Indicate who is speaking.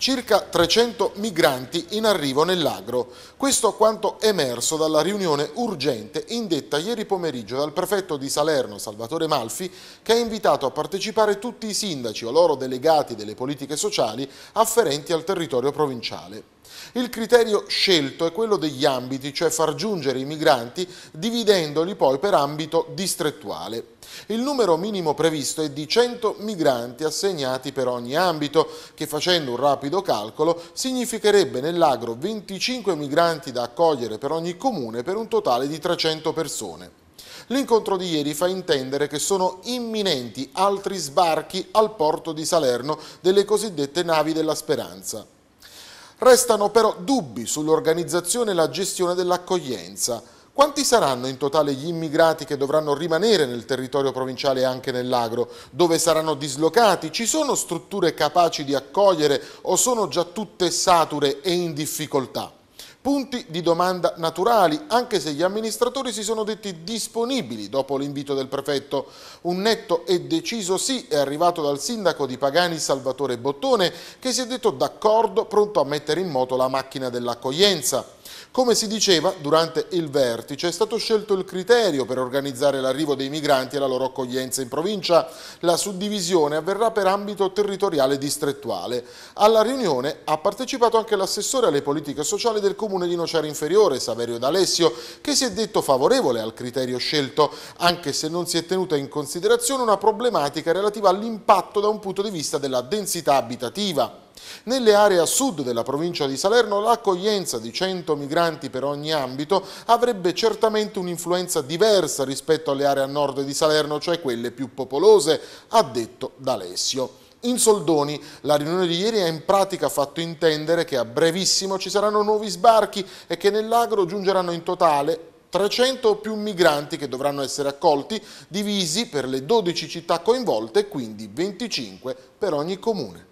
Speaker 1: circa 300 migranti in arrivo nell'agro. Questo quanto emerso dalla riunione urgente indetta ieri pomeriggio dal prefetto di Salerno, Salvatore Malfi, che ha invitato a partecipare tutti i sindaci o loro delegati delle politiche sociali afferenti al territorio provinciale. Il criterio scelto è quello degli ambiti, cioè far giungere i migranti dividendoli poi per ambito distrettuale. Il numero minimo previsto è di 100 migranti assegnati per ogni ambito, che facendo un rapido calcolo significherebbe nell'agro 25 migranti da accogliere per ogni comune per un totale di 300 persone. L'incontro di ieri fa intendere che sono imminenti altri sbarchi al porto di Salerno delle cosiddette navi della speranza. Restano però dubbi sull'organizzazione e la gestione dell'accoglienza. Quanti saranno in totale gli immigrati che dovranno rimanere nel territorio provinciale e anche nell'agro? Dove saranno dislocati? Ci sono strutture capaci di accogliere o sono già tutte sature e in difficoltà? Punti di domanda naturali, anche se gli amministratori si sono detti disponibili dopo l'invito del prefetto. Un netto e deciso sì è arrivato dal sindaco di Pagani Salvatore Bottone che si è detto d'accordo, pronto a mettere in moto la macchina dell'accoglienza. Come si diceva, durante il vertice è stato scelto il criterio per organizzare l'arrivo dei migranti e la loro accoglienza in provincia. La suddivisione avverrà per ambito territoriale distrettuale. Alla riunione ha partecipato anche l'assessore alle politiche sociali del comune di Nocera Inferiore, Saverio D'Alessio, che si è detto favorevole al criterio scelto, anche se non si è tenuta in considerazione una problematica relativa all'impatto da un punto di vista della densità abitativa. Nelle aree a sud della provincia di Salerno l'accoglienza di 100 migranti per ogni ambito avrebbe certamente un'influenza diversa rispetto alle aree a nord di Salerno, cioè quelle più popolose, ha detto D'Alessio. In soldoni, la riunione di ieri ha in pratica fatto intendere che a brevissimo ci saranno nuovi sbarchi e che nell'agro giungeranno in totale 300 o più migranti che dovranno essere accolti, divisi per le 12 città coinvolte, quindi 25 per ogni comune.